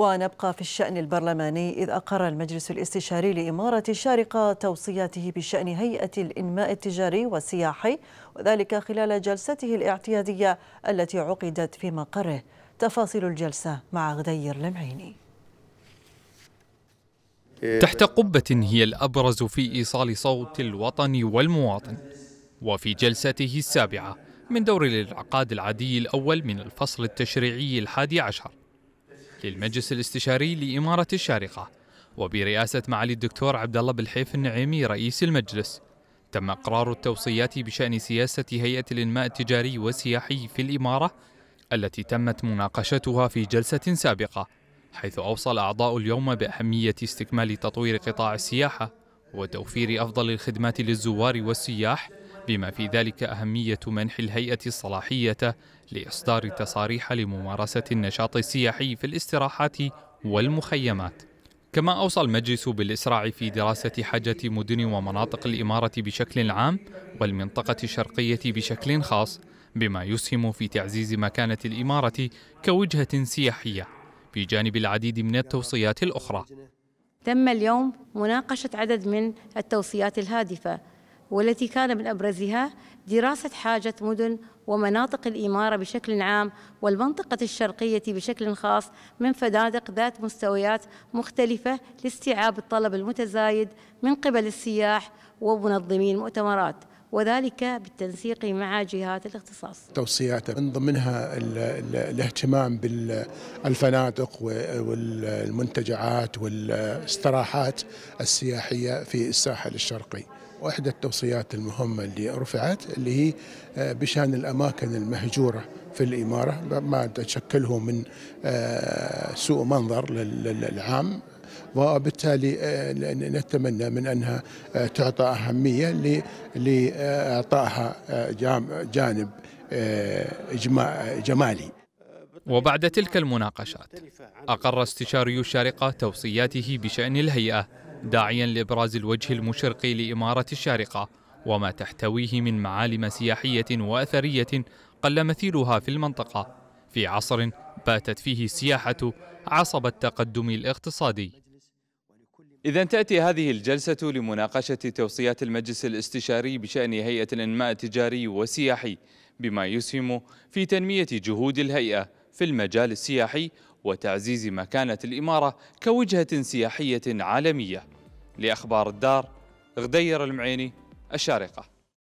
ونبقى في الشأن البرلماني إذ أقر المجلس الاستشاري لإمارة الشارقة توصياته بشأن هيئة الإنماء التجاري والسياحي وذلك خلال جلسته الاعتيادية التي عقدت في مقره تفاصيل الجلسة مع غدير لمعيني تحت قبة هي الأبرز في إيصال صوت الوطن والمواطن وفي جلسته السابعة من دور الانعقاد العادي الأول من الفصل التشريعي الحادي عشر للمجلس الاستشاري لإمارة الشارقة وبرئاسة معالي الدكتور عبد الله بالحيف النعيمي رئيس المجلس تم إقرار التوصيات بشأن سياسة هيئة الإنماء التجاري والسياحي في الإمارة التي تمت مناقشتها في جلسة سابقة حيث أوصى الأعضاء اليوم بأهمية استكمال تطوير قطاع السياحة وتوفير أفضل الخدمات للزوار والسياح بما في ذلك أهمية منح الهيئة الصلاحية لإصدار تصاريح لممارسة النشاط السياحي في الاستراحات والمخيمات كما أوصى المجلس بالإسراع في دراسة حاجة مدن ومناطق الإمارة بشكل عام والمنطقة الشرقية بشكل خاص بما يسهم في تعزيز مكانة الإمارة كوجهة سياحية بجانب العديد من التوصيات الأخرى تم اليوم مناقشة عدد من التوصيات الهادفة والتي كان من أبرزها دراسة حاجة مدن ومناطق الإمارة بشكل عام والمنطقة الشرقية بشكل خاص من فنادق ذات مستويات مختلفة لاستيعاب الطلب المتزايد من قبل السياح ومنظمي المؤتمرات وذلك بالتنسيق مع جهات الاختصاص توصيات من ضمنها الاهتمام بالفنادق والمنتجعات والاستراحات السياحية في الساحل الشرقي واحدى التوصيات المهمه اللي رفعت اللي هي آه، بشان الاماكن المهجوره في الاماره ما تشكله من آه، سوء منظر للعام وبالتالي آه، نتمنى من انها تعطى اهميه لاعطائها جانب جمالي وبعد تلك المناقشات اقر استشاري الشارقه توصياته بشان الهيئه داعيا لإبراز الوجه المشرقي لإمارة الشارقة وما تحتويه من معالم سياحية وأثرية قل مثيلها في المنطقة في عصر باتت فيه السياحة عصب التقدم الاقتصادي إذا تأتي هذه الجلسة لمناقشة توصيات المجلس الاستشاري بشأن هيئة الإنماء التجاري والسياحي بما يسهم في تنمية جهود الهيئة في المجال السياحي وتعزيز مكانة الإمارة كوجهة سياحية عالمية لأخبار الدار غدير المعيني الشارقة